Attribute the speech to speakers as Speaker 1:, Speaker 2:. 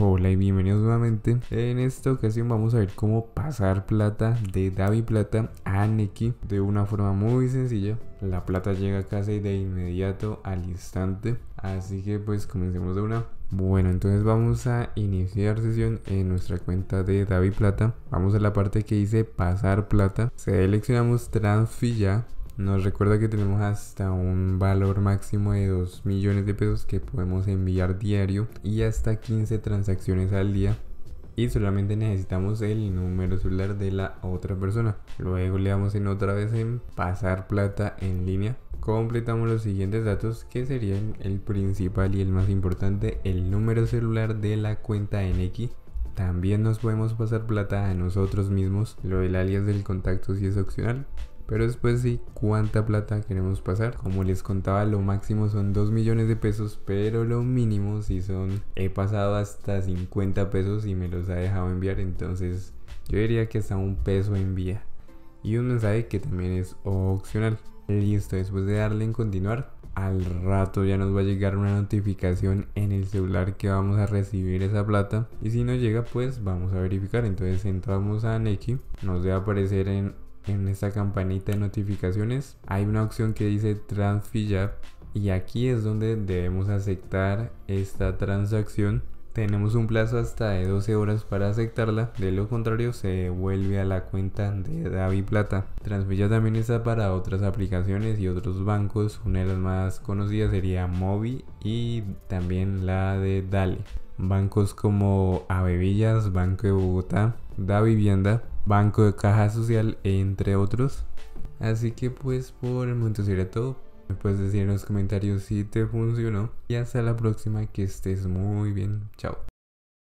Speaker 1: Hola y bienvenidos nuevamente. En esta ocasión vamos a ver cómo pasar plata de Davi Plata a Neki de una forma muy sencilla. La plata llega casi de inmediato al instante. Así que pues comencemos de una. Bueno, entonces vamos a iniciar sesión en nuestra cuenta de Davi Plata. Vamos a la parte que dice pasar plata. Seleccionamos transfer nos recuerda que tenemos hasta un valor máximo de 2 millones de pesos que podemos enviar diario y hasta 15 transacciones al día. Y solamente necesitamos el número celular de la otra persona. Luego le damos en otra vez en pasar plata en línea. Completamos los siguientes datos que serían el principal y el más importante, el número celular de la cuenta en X también nos podemos pasar plata a nosotros mismos. Lo del alias del contacto si es opcional. Pero después sí, ¿cuánta plata queremos pasar? Como les contaba, lo máximo son 2 millones de pesos, pero lo mínimo sí son... He pasado hasta 50 pesos y me los ha dejado enviar, entonces yo diría que hasta un peso envía. Y un mensaje que también es opcional. Listo, después de darle en continuar, al rato ya nos va a llegar una notificación en el celular que vamos a recibir esa plata y si no llega pues vamos a verificar entonces entramos a Neki nos debe aparecer en en esta campanita de notificaciones hay una opción que dice Transfilla, y aquí es donde debemos aceptar esta transacción. Tenemos un plazo hasta de 12 horas para aceptarla, de lo contrario se vuelve a la cuenta de Davi Plata. Transfilla también está para otras aplicaciones y otros bancos, una de las más conocidas sería Mobi y también la de Dale. Bancos como Avevillas, Banco de Bogotá, Davi Vivienda, Banco de Caja Social, entre otros. Así que pues por el momento sería todo. Me puedes decir en los comentarios si te funcionó. Y hasta la próxima, que estés muy bien. Chao.